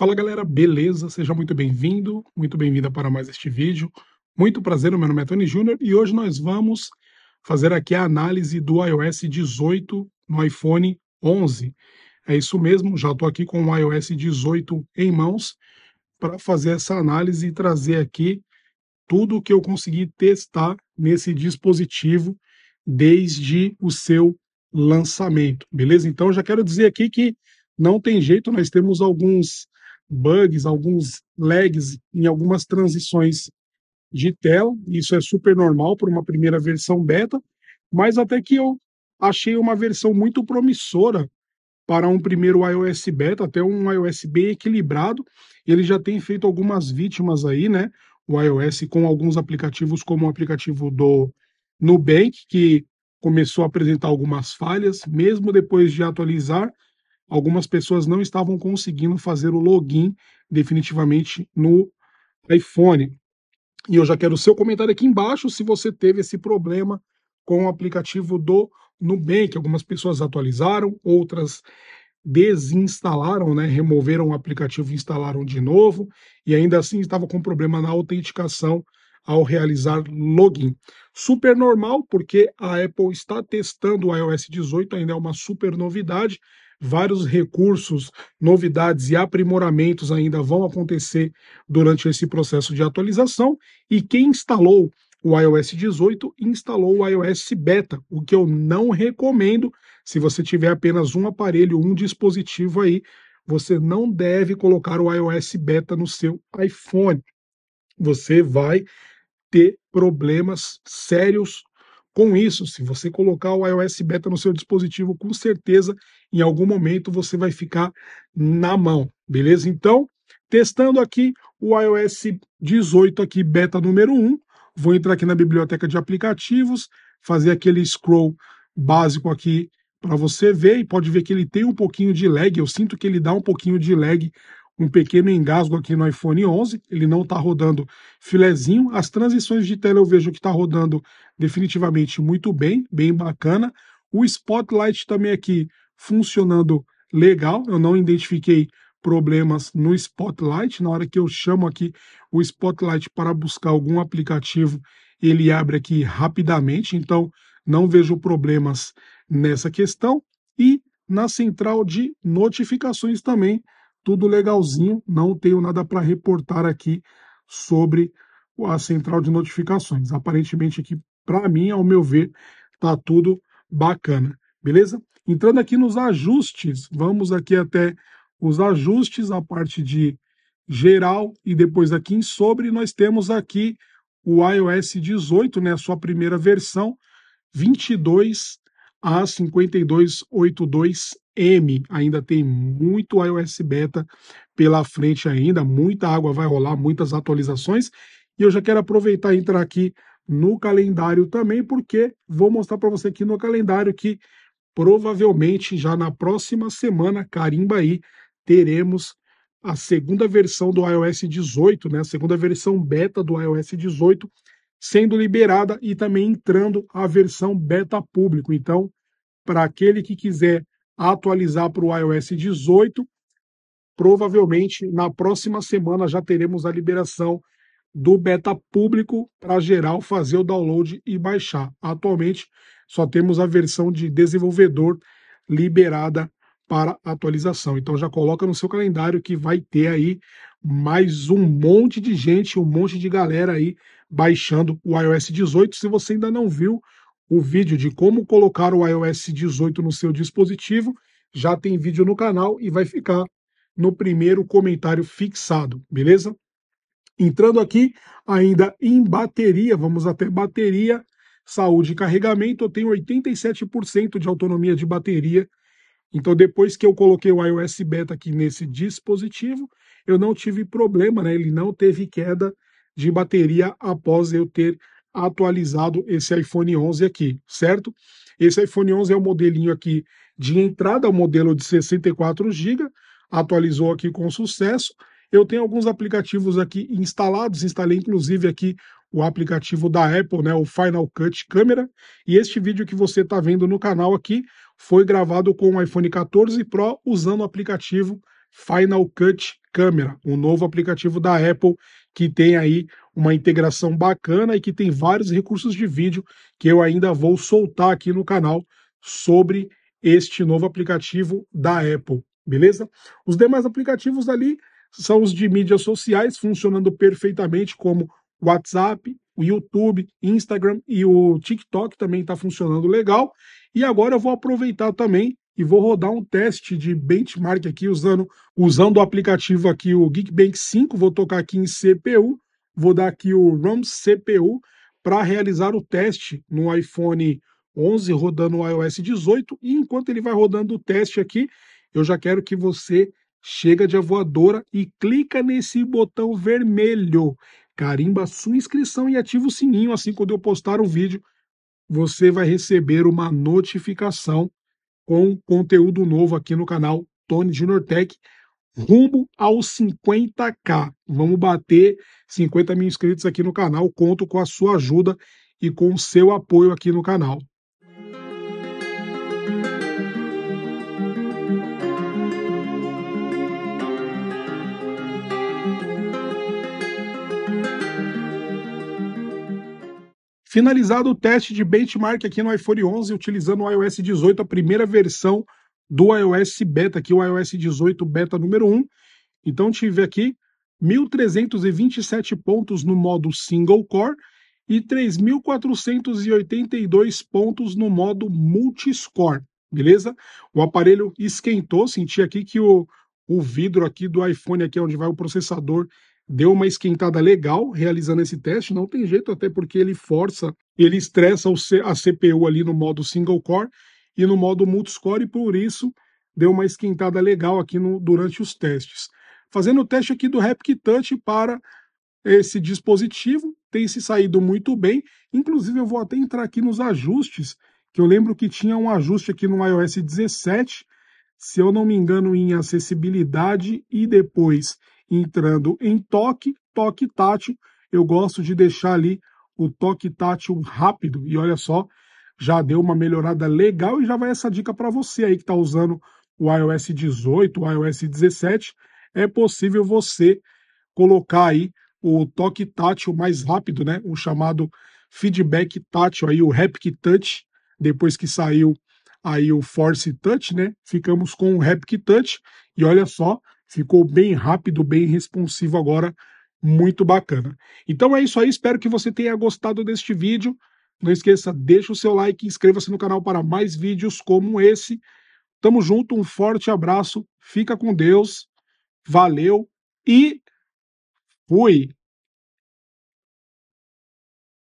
Fala galera, beleza? Seja muito bem-vindo, muito bem-vinda para mais este vídeo. Muito prazer, meu nome é Tony Júnior e hoje nós vamos fazer aqui a análise do iOS 18 no iPhone 11. É isso mesmo, já estou aqui com o iOS 18 em mãos para fazer essa análise e trazer aqui tudo o que eu consegui testar nesse dispositivo desde o seu lançamento, beleza? Então já quero dizer aqui que não tem jeito, nós temos alguns bugs, alguns lags em algumas transições de tela. Isso é super normal para uma primeira versão beta, mas até que eu achei uma versão muito promissora para um primeiro iOS beta, até um iOS bem equilibrado. Ele já tem feito algumas vítimas aí, né? O iOS com alguns aplicativos, como o aplicativo do Nubank, que começou a apresentar algumas falhas, mesmo depois de atualizar algumas pessoas não estavam conseguindo fazer o login definitivamente no iPhone. E eu já quero o seu comentário aqui embaixo se você teve esse problema com o aplicativo do Nubank. Algumas pessoas atualizaram, outras desinstalaram, né, removeram o aplicativo e instalaram de novo, e ainda assim estava com problema na autenticação ao realizar login. Super normal, porque a Apple está testando o iOS 18, ainda é uma super novidade, vários recursos, novidades e aprimoramentos ainda vão acontecer durante esse processo de atualização. E quem instalou o iOS 18 instalou o iOS Beta, o que eu não recomendo. Se você tiver apenas um aparelho, um dispositivo aí, você não deve colocar o iOS Beta no seu iPhone. Você vai ter problemas sérios com isso, se você colocar o iOS Beta no seu dispositivo, com certeza em algum momento você vai ficar na mão, beleza? Então, testando aqui o iOS 18 aqui Beta número 1, vou entrar aqui na biblioteca de aplicativos, fazer aquele scroll básico aqui para você ver e pode ver que ele tem um pouquinho de lag, eu sinto que ele dá um pouquinho de lag um pequeno engasgo aqui no iPhone 11, ele não está rodando filezinho. As transições de tela eu vejo que está rodando definitivamente muito bem, bem bacana. O Spotlight também aqui funcionando legal, eu não identifiquei problemas no Spotlight. Na hora que eu chamo aqui o Spotlight para buscar algum aplicativo, ele abre aqui rapidamente, então não vejo problemas nessa questão. E na central de notificações também tudo legalzinho, não tenho nada para reportar aqui sobre a central de notificações. Aparentemente aqui, para mim, ao meu ver, tá tudo bacana, beleza? Entrando aqui nos ajustes, vamos aqui até os ajustes, a parte de geral e depois aqui em sobre, nós temos aqui o iOS 18, né, a sua primeira versão, 22 a 5282 M ainda tem muito iOS beta pela frente ainda, muita água vai rolar, muitas atualizações. E eu já quero aproveitar e entrar aqui no calendário também, porque vou mostrar para você aqui no calendário que provavelmente já na próxima semana, carimba aí, teremos a segunda versão do iOS 18, né? A segunda versão beta do iOS 18 sendo liberada e também entrando a versão beta público. Então, para aquele que quiser atualizar para o iOS 18. Provavelmente na próxima semana já teremos a liberação do beta público para geral fazer o download e baixar. Atualmente só temos a versão de desenvolvedor liberada para atualização. Então já coloca no seu calendário que vai ter aí mais um monte de gente, um monte de galera aí baixando o iOS 18. Se você ainda não viu, o vídeo de como colocar o iOS 18 no seu dispositivo. Já tem vídeo no canal e vai ficar no primeiro comentário fixado, beleza? Entrando aqui, ainda em bateria, vamos até bateria, saúde e carregamento, eu tenho 87% de autonomia de bateria. Então, depois que eu coloquei o iOS Beta aqui nesse dispositivo, eu não tive problema, né? Ele não teve queda de bateria após eu ter atualizado esse iPhone 11 aqui, certo? Esse iPhone 11 é o modelinho aqui de entrada, o modelo de 64 GB, atualizou aqui com sucesso. Eu tenho alguns aplicativos aqui instalados, instalei inclusive aqui o aplicativo da Apple, né, o Final Cut Camera, e este vídeo que você está vendo no canal aqui foi gravado com o iPhone 14 Pro usando o aplicativo Final Cut Camera, um novo aplicativo da Apple que tem aí uma integração bacana e que tem vários recursos de vídeo que eu ainda vou soltar aqui no canal sobre este novo aplicativo da Apple, beleza? Os demais aplicativos ali são os de mídias sociais, funcionando perfeitamente como WhatsApp, o YouTube, Instagram e o TikTok também está funcionando legal. E agora eu vou aproveitar também e vou rodar um teste de benchmark aqui usando, usando o aplicativo aqui, o Geekbench 5. Vou tocar aqui em CPU vou dar aqui o ROM CPU para realizar o teste no iPhone 11 rodando o iOS 18 e enquanto ele vai rodando o teste aqui, eu já quero que você chega de avoadora e clica nesse botão vermelho, carimba sua inscrição e ativa o sininho, assim quando eu postar um vídeo, você vai receber uma notificação com conteúdo novo aqui no canal Tony Junior Tech rumo aos 50k. Vamos bater 50 mil inscritos aqui no canal. Conto com a sua ajuda e com o seu apoio aqui no canal. Finalizado o teste de benchmark aqui no iPhone 11, utilizando o iOS 18, a primeira versão do iOS beta, aqui o iOS 18 beta número 1. Então tive aqui 1.327 pontos no modo single core e 3.482 pontos no modo multiscore, beleza? O aparelho esquentou, senti aqui que o, o vidro aqui do iPhone, aqui onde vai o processador, deu uma esquentada legal realizando esse teste. Não tem jeito, até porque ele força, ele estressa a CPU ali no modo single core e no modo multiscore, e por isso deu uma esquentada legal aqui no, durante os testes. Fazendo o teste aqui do Rapid Touch para esse dispositivo, tem se saído muito bem. Inclusive, eu vou até entrar aqui nos ajustes, que eu lembro que tinha um ajuste aqui no iOS 17, se eu não me engano, em acessibilidade e depois entrando em toque, toque tátil. Eu gosto de deixar ali o toque tátil rápido. E olha só, já deu uma melhorada legal e já vai essa dica para você aí que está usando o iOS 18, o iOS 17. É possível você colocar aí o toque tátil mais rápido, né? O chamado feedback tátil aí, o Haptic Touch, depois que saiu aí o Force Touch, né? Ficamos com o Haptic Touch e olha só, ficou bem rápido, bem responsivo agora, muito bacana. Então é isso aí, espero que você tenha gostado deste vídeo. Não esqueça, deixa o seu like, inscreva-se no canal para mais vídeos como esse. Tamo junto, um forte abraço, fica com Deus, valeu e fui!